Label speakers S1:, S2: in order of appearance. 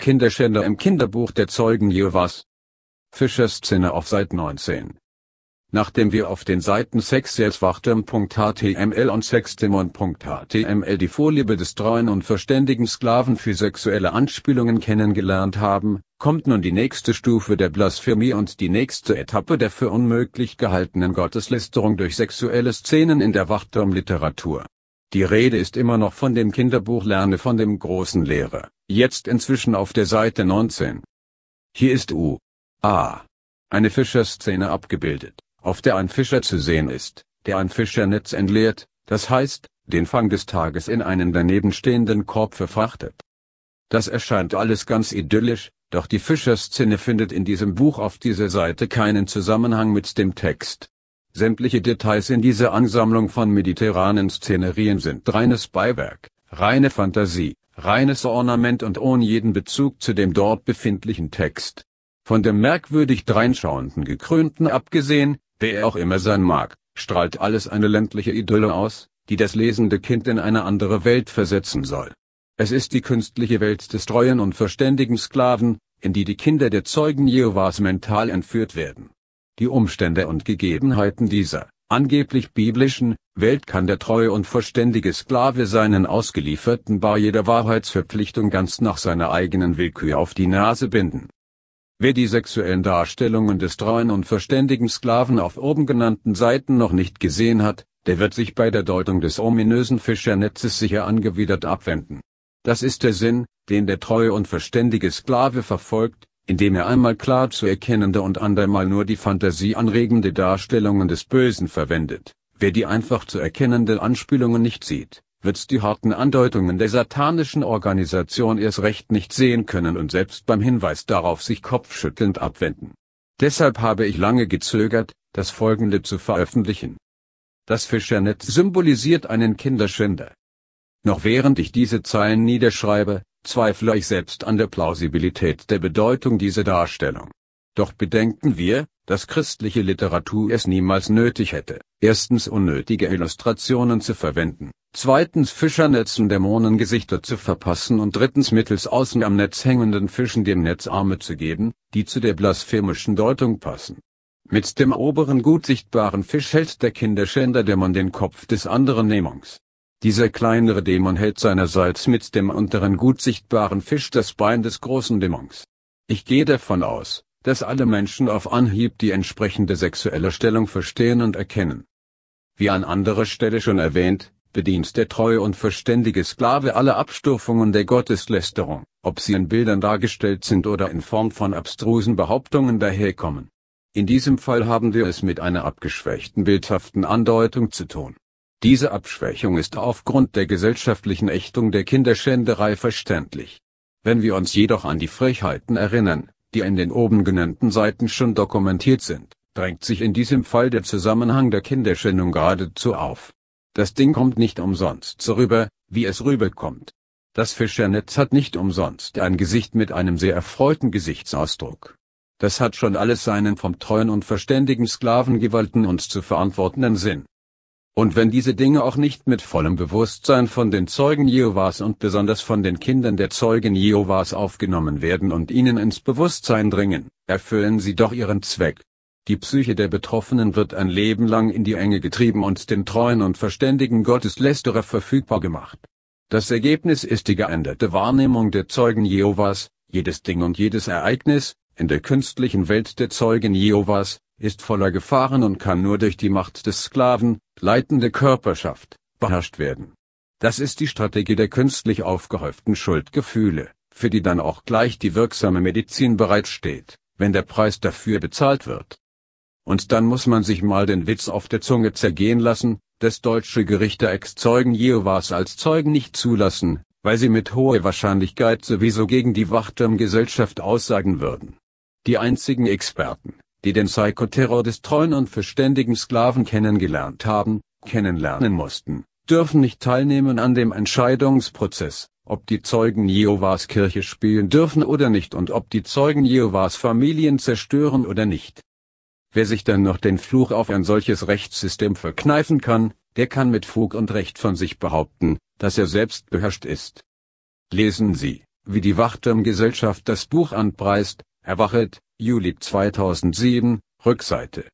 S1: Kinderschänder im Kinderbuch der Zeugen Jehovas. Fischers Szene auf Seite 19. Nachdem wir auf den Seiten sexuelswachtem.html und sextimon.html die Vorliebe des treuen und verständigen Sklaven für sexuelle Anspielungen kennengelernt haben, kommt nun die nächste Stufe der Blasphemie und die nächste Etappe der für unmöglich gehaltenen Gotteslästerung durch sexuelle Szenen in der Wachturmliteratur. Die Rede ist immer noch von dem Kinderbuch Lerne von dem großen Lehrer, jetzt inzwischen auf der Seite 19. Hier ist U. A. Eine Fischerszene abgebildet, auf der ein Fischer zu sehen ist, der ein Fischernetz entleert, das heißt, den Fang des Tages in einen daneben stehenden Korb verfrachtet. Das erscheint alles ganz idyllisch, doch die Fischerszene findet in diesem Buch auf dieser Seite keinen Zusammenhang mit dem Text. Sämtliche Details in dieser Ansammlung von mediterranen Szenerien sind reines Beiwerk, reine Fantasie, reines Ornament und ohne jeden Bezug zu dem dort befindlichen Text. Von dem merkwürdig dreinschauenden Gekrönten abgesehen, wer er auch immer sein mag, strahlt alles eine ländliche Idylle aus, die das lesende Kind in eine andere Welt versetzen soll. Es ist die künstliche Welt des treuen und verständigen Sklaven, in die die Kinder der Zeugen Jehovas mental entführt werden. Die Umstände und Gegebenheiten dieser, angeblich biblischen, Welt kann der treue und verständige Sklave seinen Ausgelieferten bar jeder Wahrheitsverpflichtung ganz nach seiner eigenen Willkür auf die Nase binden. Wer die sexuellen Darstellungen des treuen und verständigen Sklaven auf oben genannten Seiten noch nicht gesehen hat, der wird sich bei der Deutung des ominösen Fischernetzes sicher angewidert abwenden. Das ist der Sinn, den der treue und verständige Sklave verfolgt, indem er einmal klar zu erkennende und andermal nur die Fantasie anregende Darstellungen des Bösen verwendet. Wer die einfach zu erkennende Anspielungen nicht sieht, wird die harten Andeutungen der satanischen Organisation erst recht nicht sehen können und selbst beim Hinweis darauf sich kopfschüttelnd abwenden. Deshalb habe ich lange gezögert, das Folgende zu veröffentlichen. Das Fischernetz symbolisiert einen Kinderschänder. Noch während ich diese Zeilen niederschreibe, zweifle ich selbst an der Plausibilität der Bedeutung dieser Darstellung. Doch bedenken wir, dass christliche Literatur es niemals nötig hätte, erstens unnötige Illustrationen zu verwenden, zweitens Fischernetzen Dämonengesichter zu verpassen und drittens mittels außen am Netz hängenden Fischen dem Netz Arme zu geben, die zu der blasphemischen Deutung passen. Mit dem oberen gut sichtbaren Fisch hält der Kinderschänder Dämon den Kopf des anderen Nehmungs. Dieser kleinere Dämon hält seinerseits mit dem unteren gut sichtbaren Fisch das Bein des großen Dämons. Ich gehe davon aus, dass alle Menschen auf Anhieb die entsprechende sexuelle Stellung verstehen und erkennen. Wie an anderer Stelle schon erwähnt, bedient der treue und verständige Sklave alle Abstufungen der Gotteslästerung, ob sie in Bildern dargestellt sind oder in Form von abstrusen Behauptungen daherkommen. In diesem Fall haben wir es mit einer abgeschwächten bildhaften Andeutung zu tun. Diese Abschwächung ist aufgrund der gesellschaftlichen Ächtung der Kinderschänderei verständlich. Wenn wir uns jedoch an die Frechheiten erinnern, die in den oben genannten Seiten schon dokumentiert sind, drängt sich in diesem Fall der Zusammenhang der Kinderschändung geradezu auf. Das Ding kommt nicht umsonst so rüber, wie es rüberkommt. Das Fischernetz hat nicht umsonst ein Gesicht mit einem sehr erfreuten Gesichtsausdruck. Das hat schon alles seinen vom treuen und verständigen Sklavengewalten uns zu verantwortenden Sinn. Und wenn diese Dinge auch nicht mit vollem Bewusstsein von den Zeugen Jehovas und besonders von den Kindern der Zeugen Jehovas aufgenommen werden und ihnen ins Bewusstsein dringen, erfüllen sie doch ihren Zweck. Die Psyche der Betroffenen wird ein Leben lang in die Enge getrieben und dem treuen und verständigen Gotteslästerer verfügbar gemacht. Das Ergebnis ist die geänderte Wahrnehmung der Zeugen Jehovas, jedes Ding und jedes Ereignis, in der künstlichen Welt der Zeugen Jehovas, ist voller Gefahren und kann nur durch die Macht des Sklaven, leitende Körperschaft, beherrscht werden. Das ist die Strategie der künstlich aufgehäuften Schuldgefühle, für die dann auch gleich die wirksame Medizin bereitsteht, wenn der Preis dafür bezahlt wird. Und dann muss man sich mal den Witz auf der Zunge zergehen lassen, dass deutsche Gerichte Ex-Zeugen Jehovas als Zeugen nicht zulassen, weil sie mit hoher Wahrscheinlichkeit sowieso gegen die Wachturmgesellschaft aussagen würden. Die einzigen Experten, die den Psychoterror des treuen und verständigen Sklaven kennengelernt haben, kennenlernen mussten, dürfen nicht teilnehmen an dem Entscheidungsprozess, ob die Zeugen Jehovas Kirche spielen dürfen oder nicht und ob die Zeugen Jehovas Familien zerstören oder nicht. Wer sich dann noch den Fluch auf ein solches Rechtssystem verkneifen kann, der kann mit Fug und Recht von sich behaupten, dass er selbst beherrscht ist. Lesen Sie, wie die Wachturmgesellschaft das Buch anpreist, Erwachet, Juli 2007, Rückseite